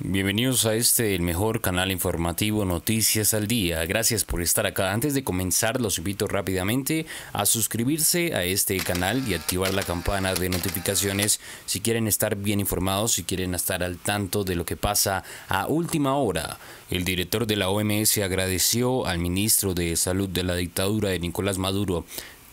Bienvenidos a este, el mejor canal informativo Noticias al Día. Gracias por estar acá. Antes de comenzar, los invito rápidamente a suscribirse a este canal y activar la campana de notificaciones si quieren estar bien informados, si quieren estar al tanto de lo que pasa a última hora. El director de la OMS agradeció al ministro de Salud de la dictadura de Nicolás Maduro,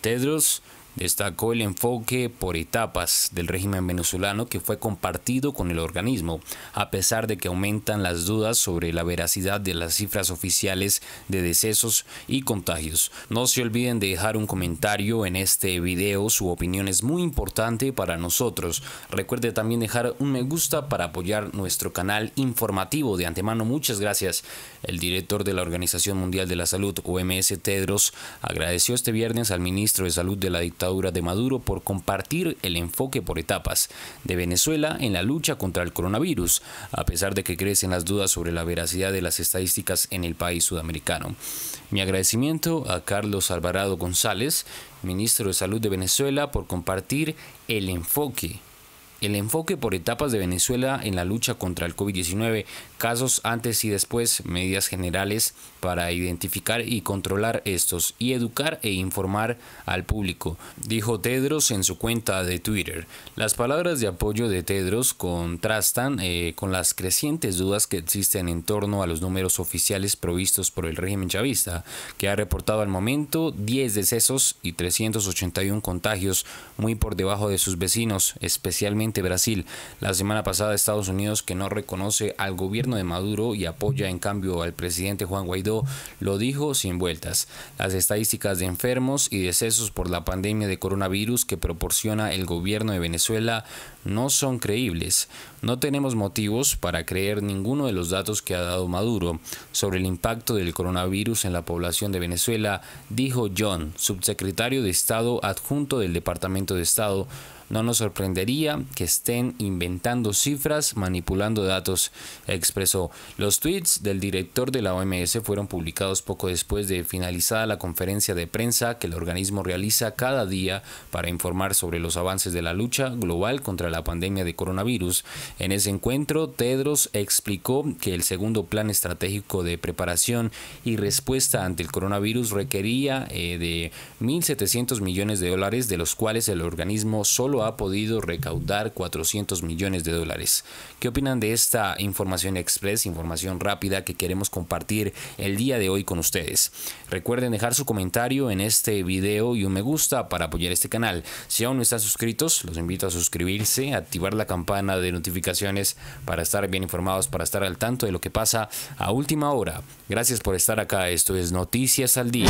Tedros Destacó el enfoque por etapas del régimen venezolano que fue compartido con el organismo, a pesar de que aumentan las dudas sobre la veracidad de las cifras oficiales de decesos y contagios. No se olviden de dejar un comentario en este video, su opinión es muy importante para nosotros. Recuerde también dejar un me gusta para apoyar nuestro canal informativo. De antemano, muchas gracias. El director de la Organización Mundial de la Salud, OMS Tedros, agradeció este viernes al ministro de Salud de la dictadura de Maduro por compartir el enfoque por etapas de Venezuela en la lucha contra el coronavirus, a pesar de que crecen las dudas sobre la veracidad de las estadísticas en el país sudamericano. Mi agradecimiento a Carlos Alvarado González, ministro de Salud de Venezuela, por compartir el enfoque el enfoque por etapas de Venezuela en la lucha contra el COVID-19, casos antes y después, medidas generales para identificar y controlar estos y educar e informar al público, dijo Tedros en su cuenta de Twitter. Las palabras de apoyo de Tedros contrastan eh, con las crecientes dudas que existen en torno a los números oficiales provistos por el régimen chavista, que ha reportado al momento 10 decesos y 381 contagios, muy por debajo de sus vecinos, especialmente Brasil, la semana pasada Estados Unidos que no reconoce al gobierno de Maduro y apoya en cambio al presidente Juan Guaidó, lo dijo sin vueltas. Las estadísticas de enfermos y decesos por la pandemia de coronavirus que proporciona el gobierno de Venezuela no son creíbles. No tenemos motivos para creer ninguno de los datos que ha dado Maduro sobre el impacto del coronavirus en la población de Venezuela, dijo John, subsecretario de Estado adjunto del Departamento de Estado no nos sorprendería que estén inventando cifras, manipulando datos, expresó. Los tweets del director de la OMS fueron publicados poco después de finalizada la conferencia de prensa que el organismo realiza cada día para informar sobre los avances de la lucha global contra la pandemia de coronavirus. En ese encuentro, Tedros explicó que el segundo plan estratégico de preparación y respuesta ante el coronavirus requería eh, de 1.700 millones de dólares, de los cuales el organismo solo ha podido recaudar 400 millones de dólares. ¿Qué opinan de esta información express, información rápida que queremos compartir el día de hoy con ustedes? Recuerden dejar su comentario en este video y un me gusta para apoyar este canal. Si aún no están suscritos, los invito a suscribirse, activar la campana de notificaciones para estar bien informados, para estar al tanto de lo que pasa a última hora. Gracias por estar acá. Esto es Noticias al Día.